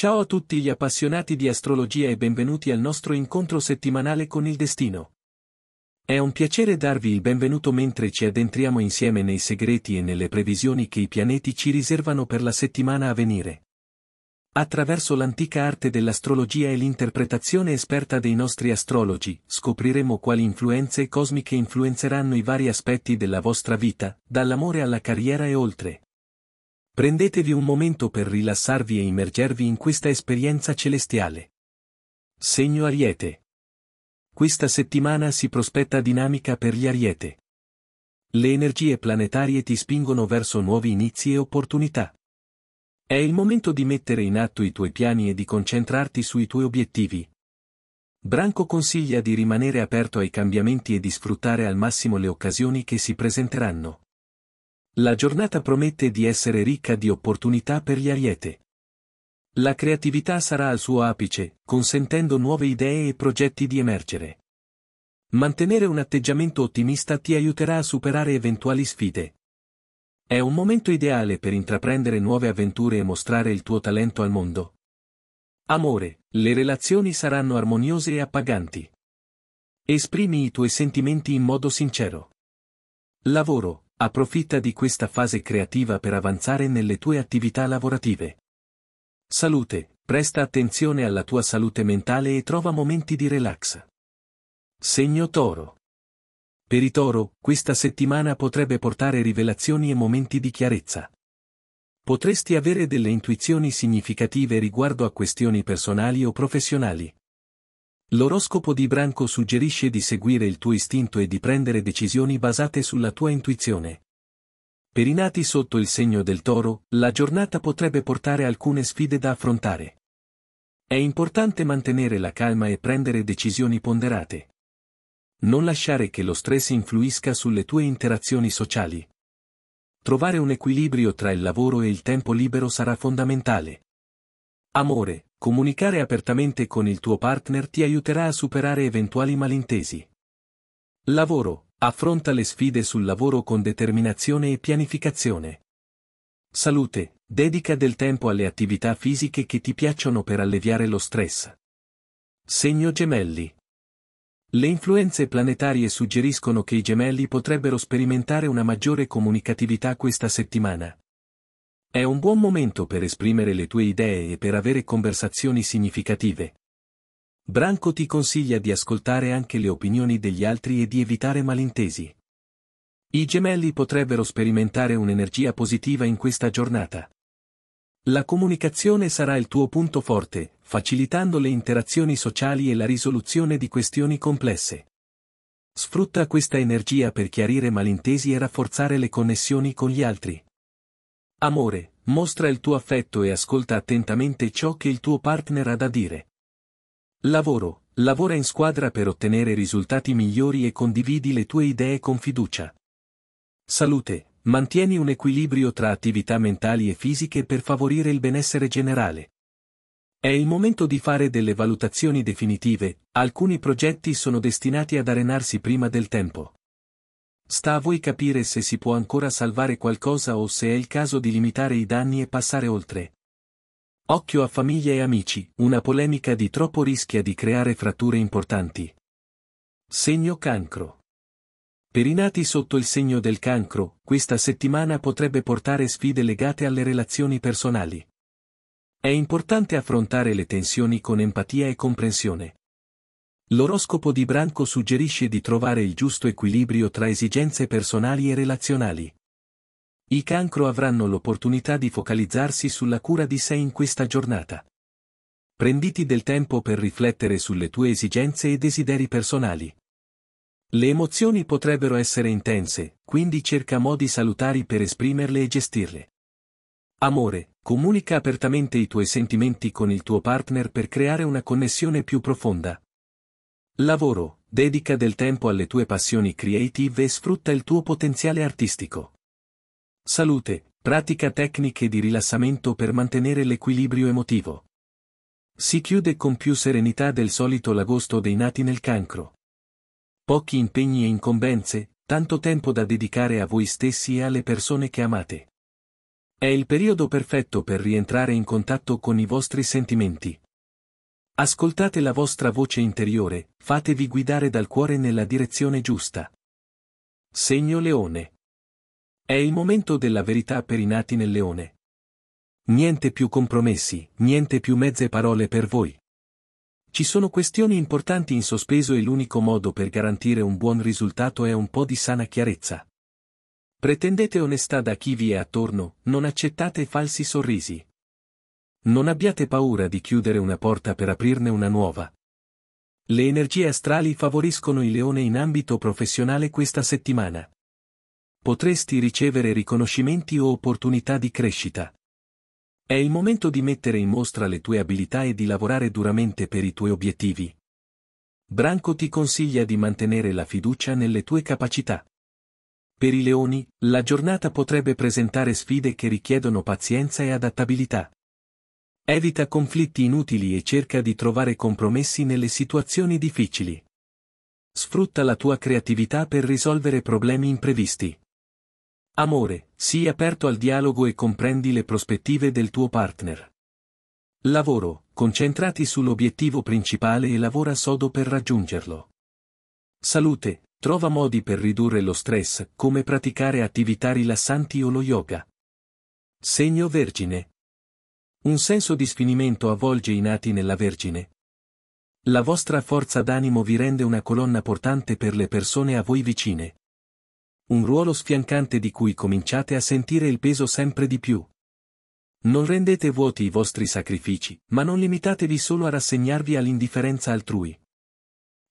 Ciao a tutti gli appassionati di astrologia e benvenuti al nostro incontro settimanale con il destino. È un piacere darvi il benvenuto mentre ci addentriamo insieme nei segreti e nelle previsioni che i pianeti ci riservano per la settimana a venire. Attraverso l'antica arte dell'astrologia e l'interpretazione esperta dei nostri astrologi, scopriremo quali influenze cosmiche influenzeranno i vari aspetti della vostra vita, dall'amore alla carriera e oltre. Prendetevi un momento per rilassarvi e immergervi in questa esperienza celestiale. Segno Ariete. Questa settimana si prospetta dinamica per gli Ariete. Le energie planetarie ti spingono verso nuovi inizi e opportunità. È il momento di mettere in atto i tuoi piani e di concentrarti sui tuoi obiettivi. Branco consiglia di rimanere aperto ai cambiamenti e di sfruttare al massimo le occasioni che si presenteranno. La giornata promette di essere ricca di opportunità per gli ariete. La creatività sarà al suo apice, consentendo nuove idee e progetti di emergere. Mantenere un atteggiamento ottimista ti aiuterà a superare eventuali sfide. È un momento ideale per intraprendere nuove avventure e mostrare il tuo talento al mondo. Amore, le relazioni saranno armoniose e appaganti. Esprimi i tuoi sentimenti in modo sincero. Lavoro, Approfitta di questa fase creativa per avanzare nelle tue attività lavorative. Salute, presta attenzione alla tua salute mentale e trova momenti di relax. Segno Toro. Per i Toro, questa settimana potrebbe portare rivelazioni e momenti di chiarezza. Potresti avere delle intuizioni significative riguardo a questioni personali o professionali. L'oroscopo di Branco suggerisce di seguire il tuo istinto e di prendere decisioni basate sulla tua intuizione. Per i nati sotto il segno del toro, la giornata potrebbe portare alcune sfide da affrontare. È importante mantenere la calma e prendere decisioni ponderate. Non lasciare che lo stress influisca sulle tue interazioni sociali. Trovare un equilibrio tra il lavoro e il tempo libero sarà fondamentale. Amore, comunicare apertamente con il tuo partner ti aiuterà a superare eventuali malintesi. Lavoro, affronta le sfide sul lavoro con determinazione e pianificazione. Salute, dedica del tempo alle attività fisiche che ti piacciono per alleviare lo stress. Segno gemelli. Le influenze planetarie suggeriscono che i gemelli potrebbero sperimentare una maggiore comunicatività questa settimana. È un buon momento per esprimere le tue idee e per avere conversazioni significative. Branco ti consiglia di ascoltare anche le opinioni degli altri e di evitare malintesi. I gemelli potrebbero sperimentare un'energia positiva in questa giornata. La comunicazione sarà il tuo punto forte, facilitando le interazioni sociali e la risoluzione di questioni complesse. Sfrutta questa energia per chiarire malintesi e rafforzare le connessioni con gli altri. Amore, mostra il tuo affetto e ascolta attentamente ciò che il tuo partner ha da dire. Lavoro, lavora in squadra per ottenere risultati migliori e condividi le tue idee con fiducia. Salute, mantieni un equilibrio tra attività mentali e fisiche per favorire il benessere generale. È il momento di fare delle valutazioni definitive, alcuni progetti sono destinati ad arenarsi prima del tempo. Sta a voi capire se si può ancora salvare qualcosa o se è il caso di limitare i danni e passare oltre. Occhio a famiglia e amici, una polemica di troppo rischia di creare fratture importanti. Segno cancro. Per i nati sotto il segno del cancro, questa settimana potrebbe portare sfide legate alle relazioni personali. È importante affrontare le tensioni con empatia e comprensione. L'oroscopo di Branco suggerisce di trovare il giusto equilibrio tra esigenze personali e relazionali. I cancro avranno l'opportunità di focalizzarsi sulla cura di sé in questa giornata. Prenditi del tempo per riflettere sulle tue esigenze e desideri personali. Le emozioni potrebbero essere intense, quindi cerca modi salutari per esprimerle e gestirle. Amore, comunica apertamente i tuoi sentimenti con il tuo partner per creare una connessione più profonda, Lavoro, dedica del tempo alle tue passioni creative e sfrutta il tuo potenziale artistico. Salute, pratica tecniche di rilassamento per mantenere l'equilibrio emotivo. Si chiude con più serenità del solito l'agosto dei nati nel cancro. Pochi impegni e incombenze, tanto tempo da dedicare a voi stessi e alle persone che amate. È il periodo perfetto per rientrare in contatto con i vostri sentimenti. Ascoltate la vostra voce interiore, fatevi guidare dal cuore nella direzione giusta. Segno leone. È il momento della verità per i nati nel leone. Niente più compromessi, niente più mezze parole per voi. Ci sono questioni importanti in sospeso e l'unico modo per garantire un buon risultato è un po' di sana chiarezza. Pretendete onestà da chi vi è attorno, non accettate falsi sorrisi. Non abbiate paura di chiudere una porta per aprirne una nuova. Le energie astrali favoriscono il leone in ambito professionale questa settimana. Potresti ricevere riconoscimenti o opportunità di crescita. È il momento di mettere in mostra le tue abilità e di lavorare duramente per i tuoi obiettivi. Branco ti consiglia di mantenere la fiducia nelle tue capacità. Per i leoni, la giornata potrebbe presentare sfide che richiedono pazienza e adattabilità. Evita conflitti inutili e cerca di trovare compromessi nelle situazioni difficili. Sfrutta la tua creatività per risolvere problemi imprevisti. Amore, sii aperto al dialogo e comprendi le prospettive del tuo partner. Lavoro, concentrati sull'obiettivo principale e lavora sodo per raggiungerlo. Salute, trova modi per ridurre lo stress, come praticare attività rilassanti o lo yoga. Segno Vergine, un senso di sfinimento avvolge i nati nella Vergine. La vostra forza d'animo vi rende una colonna portante per le persone a voi vicine. Un ruolo sfiancante di cui cominciate a sentire il peso sempre di più. Non rendete vuoti i vostri sacrifici, ma non limitatevi solo a rassegnarvi all'indifferenza altrui.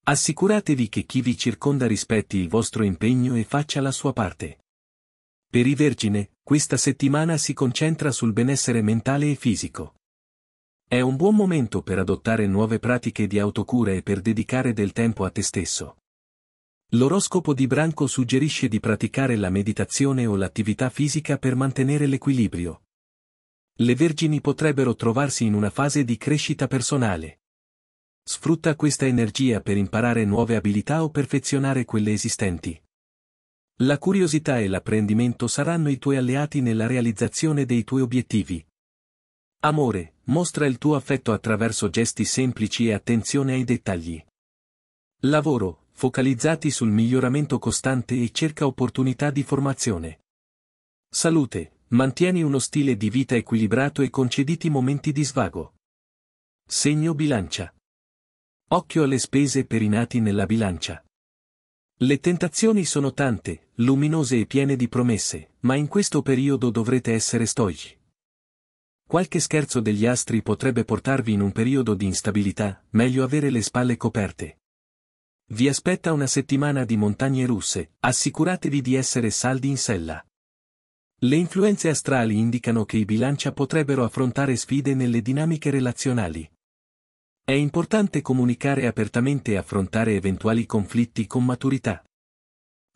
Assicuratevi che chi vi circonda rispetti il vostro impegno e faccia la sua parte. Per i vergine, questa settimana si concentra sul benessere mentale e fisico. È un buon momento per adottare nuove pratiche di autocura e per dedicare del tempo a te stesso. L'oroscopo di Branco suggerisce di praticare la meditazione o l'attività fisica per mantenere l'equilibrio. Le vergini potrebbero trovarsi in una fase di crescita personale. Sfrutta questa energia per imparare nuove abilità o perfezionare quelle esistenti. La curiosità e l'apprendimento saranno i tuoi alleati nella realizzazione dei tuoi obiettivi. Amore, mostra il tuo affetto attraverso gesti semplici e attenzione ai dettagli. Lavoro, focalizzati sul miglioramento costante e cerca opportunità di formazione. Salute, mantieni uno stile di vita equilibrato e concediti momenti di svago. Segno bilancia. Occhio alle spese per i nati nella bilancia. Le tentazioni sono tante, luminose e piene di promesse, ma in questo periodo dovrete essere stoici. Qualche scherzo degli astri potrebbe portarvi in un periodo di instabilità, meglio avere le spalle coperte. Vi aspetta una settimana di montagne russe, assicuratevi di essere saldi in sella. Le influenze astrali indicano che i bilancia potrebbero affrontare sfide nelle dinamiche relazionali. È importante comunicare apertamente e affrontare eventuali conflitti con maturità.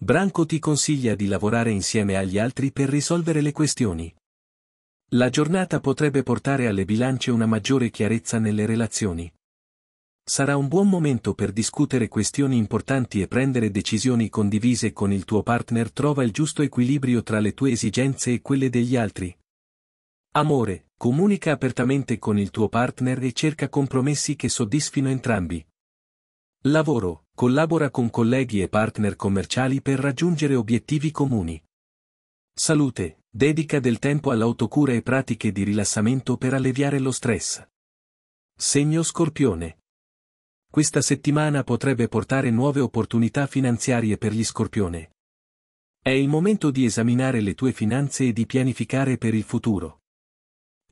Branco ti consiglia di lavorare insieme agli altri per risolvere le questioni. La giornata potrebbe portare alle bilance una maggiore chiarezza nelle relazioni. Sarà un buon momento per discutere questioni importanti e prendere decisioni condivise con il tuo partner. Trova il giusto equilibrio tra le tue esigenze e quelle degli altri. Amore, Comunica apertamente con il tuo partner e cerca compromessi che soddisfino entrambi. Lavoro. Collabora con colleghi e partner commerciali per raggiungere obiettivi comuni. Salute. Dedica del tempo all'autocura e pratiche di rilassamento per alleviare lo stress. Segno Scorpione. Questa settimana potrebbe portare nuove opportunità finanziarie per gli Scorpione. È il momento di esaminare le tue finanze e di pianificare per il futuro.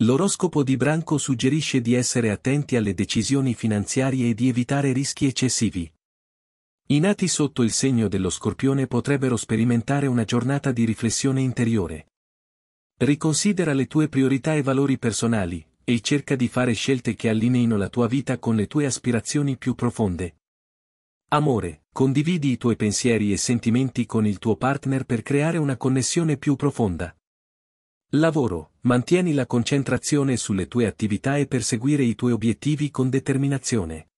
L'oroscopo di Branco suggerisce di essere attenti alle decisioni finanziarie e di evitare rischi eccessivi. I nati sotto il segno dello scorpione potrebbero sperimentare una giornata di riflessione interiore. Riconsidera le tue priorità e valori personali, e cerca di fare scelte che allineino la tua vita con le tue aspirazioni più profonde. Amore, condividi i tuoi pensieri e sentimenti con il tuo partner per creare una connessione più profonda. Lavoro, mantieni la concentrazione sulle tue attività e perseguire i tuoi obiettivi con determinazione.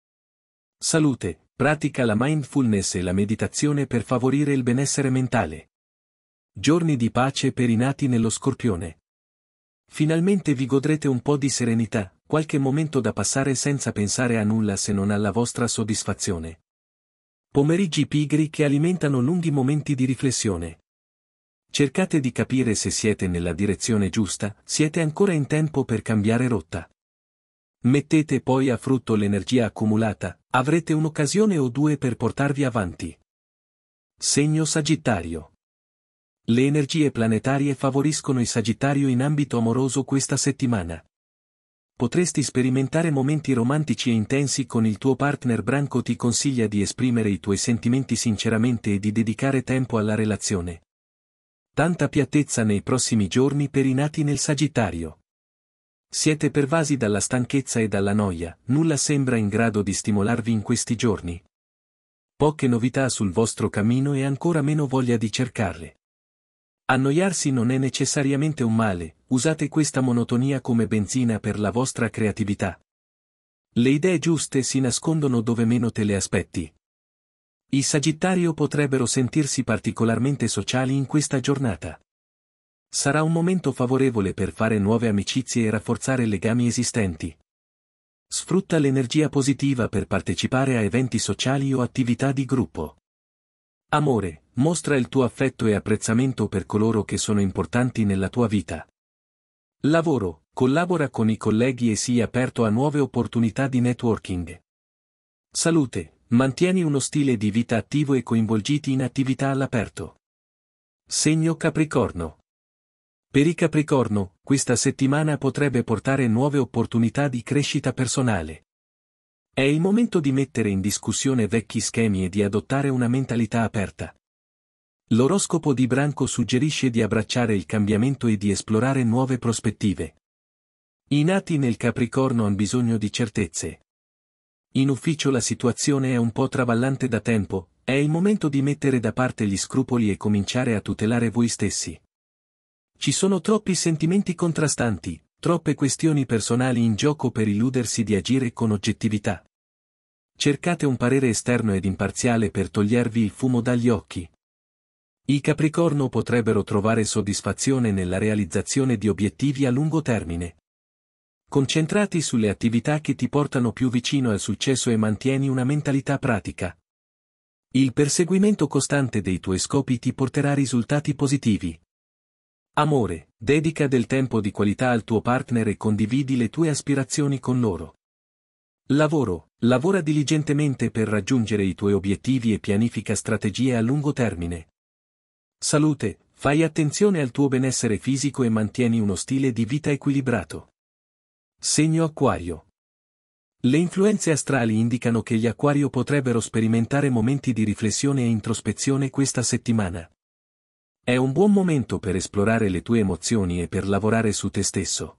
Salute, pratica la mindfulness e la meditazione per favorire il benessere mentale. Giorni di pace per i nati nello scorpione. Finalmente vi godrete un po' di serenità, qualche momento da passare senza pensare a nulla se non alla vostra soddisfazione. Pomeriggi pigri che alimentano lunghi momenti di riflessione. Cercate di capire se siete nella direzione giusta, siete ancora in tempo per cambiare rotta. Mettete poi a frutto l'energia accumulata, avrete un'occasione o due per portarvi avanti. Segno Sagittario. Le energie planetarie favoriscono il Sagittario in ambito amoroso questa settimana. Potresti sperimentare momenti romantici e intensi con il tuo partner Branco ti consiglia di esprimere i tuoi sentimenti sinceramente e di dedicare tempo alla relazione. Tanta piattezza nei prossimi giorni per i nati nel Sagittario. Siete pervasi dalla stanchezza e dalla noia, nulla sembra in grado di stimolarvi in questi giorni. Poche novità sul vostro cammino e ancora meno voglia di cercarle. Annoiarsi non è necessariamente un male, usate questa monotonia come benzina per la vostra creatività. Le idee giuste si nascondono dove meno te le aspetti. I Sagittario potrebbero sentirsi particolarmente sociali in questa giornata. Sarà un momento favorevole per fare nuove amicizie e rafforzare legami esistenti. Sfrutta l'energia positiva per partecipare a eventi sociali o attività di gruppo. Amore, mostra il tuo affetto e apprezzamento per coloro che sono importanti nella tua vita. Lavoro, collabora con i colleghi e sii aperto a nuove opportunità di networking. Salute, Mantieni uno stile di vita attivo e coinvolgiti in attività all'aperto. Segno Capricorno. Per i Capricorno, questa settimana potrebbe portare nuove opportunità di crescita personale. È il momento di mettere in discussione vecchi schemi e di adottare una mentalità aperta. L'oroscopo di Branco suggerisce di abbracciare il cambiamento e di esplorare nuove prospettive. I nati nel Capricorno hanno bisogno di certezze. In ufficio la situazione è un po' traballante da tempo, è il momento di mettere da parte gli scrupoli e cominciare a tutelare voi stessi. Ci sono troppi sentimenti contrastanti, troppe questioni personali in gioco per illudersi di agire con oggettività. Cercate un parere esterno ed imparziale per togliervi il fumo dagli occhi. I Capricorno potrebbero trovare soddisfazione nella realizzazione di obiettivi a lungo termine. Concentrati sulle attività che ti portano più vicino al successo e mantieni una mentalità pratica. Il perseguimento costante dei tuoi scopi ti porterà risultati positivi. Amore, dedica del tempo di qualità al tuo partner e condividi le tue aspirazioni con loro. Lavoro, lavora diligentemente per raggiungere i tuoi obiettivi e pianifica strategie a lungo termine. Salute, fai attenzione al tuo benessere fisico e mantieni uno stile di vita equilibrato. Segno Acquario. Le influenze astrali indicano che gli acquario potrebbero sperimentare momenti di riflessione e introspezione questa settimana. È un buon momento per esplorare le tue emozioni e per lavorare su te stesso.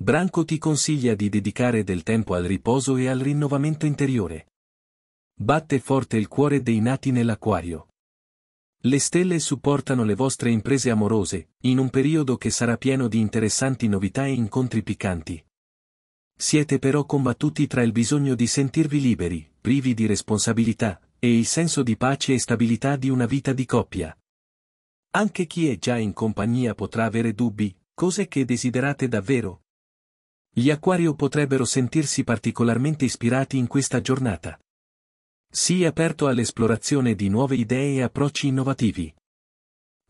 Branco ti consiglia di dedicare del tempo al riposo e al rinnovamento interiore. Batte forte il cuore dei nati nell'acquario. Le stelle supportano le vostre imprese amorose, in un periodo che sarà pieno di interessanti novità e incontri piccanti. Siete però combattuti tra il bisogno di sentirvi liberi, privi di responsabilità, e il senso di pace e stabilità di una vita di coppia. Anche chi è già in compagnia potrà avere dubbi, cose che desiderate davvero. Gli acquario potrebbero sentirsi particolarmente ispirati in questa giornata. Sii aperto all'esplorazione di nuove idee e approcci innovativi.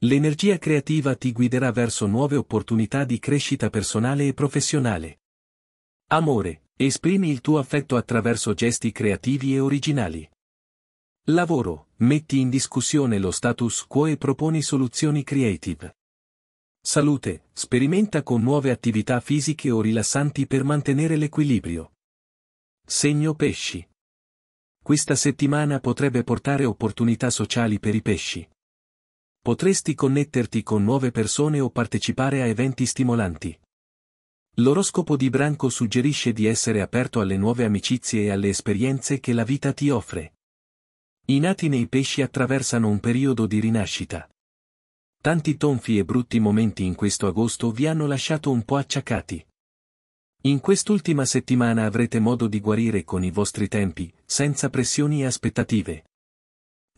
L'energia creativa ti guiderà verso nuove opportunità di crescita personale e professionale. Amore, esprimi il tuo affetto attraverso gesti creativi e originali. Lavoro, metti in discussione lo status quo e proponi soluzioni creative. Salute, sperimenta con nuove attività fisiche o rilassanti per mantenere l'equilibrio. Segno pesci. Questa settimana potrebbe portare opportunità sociali per i pesci. Potresti connetterti con nuove persone o partecipare a eventi stimolanti. L'oroscopo di Branco suggerisce di essere aperto alle nuove amicizie e alle esperienze che la vita ti offre. I nati nei pesci attraversano un periodo di rinascita. Tanti tonfi e brutti momenti in questo agosto vi hanno lasciato un po' acciaccati. In quest'ultima settimana avrete modo di guarire con i vostri tempi, senza pressioni e aspettative.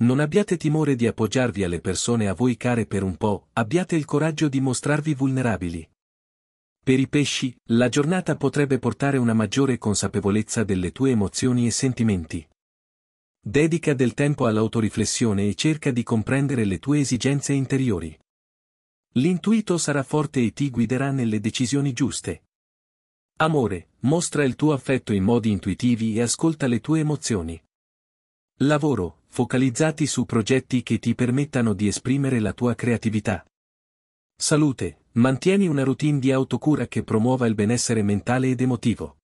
Non abbiate timore di appoggiarvi alle persone a voi care per un po', abbiate il coraggio di mostrarvi vulnerabili. Per i pesci, la giornata potrebbe portare una maggiore consapevolezza delle tue emozioni e sentimenti. Dedica del tempo all'autoriflessione e cerca di comprendere le tue esigenze interiori. L'intuito sarà forte e ti guiderà nelle decisioni giuste. Amore, mostra il tuo affetto in modi intuitivi e ascolta le tue emozioni. Lavoro, focalizzati su progetti che ti permettano di esprimere la tua creatività. Salute, mantieni una routine di autocura che promuova il benessere mentale ed emotivo.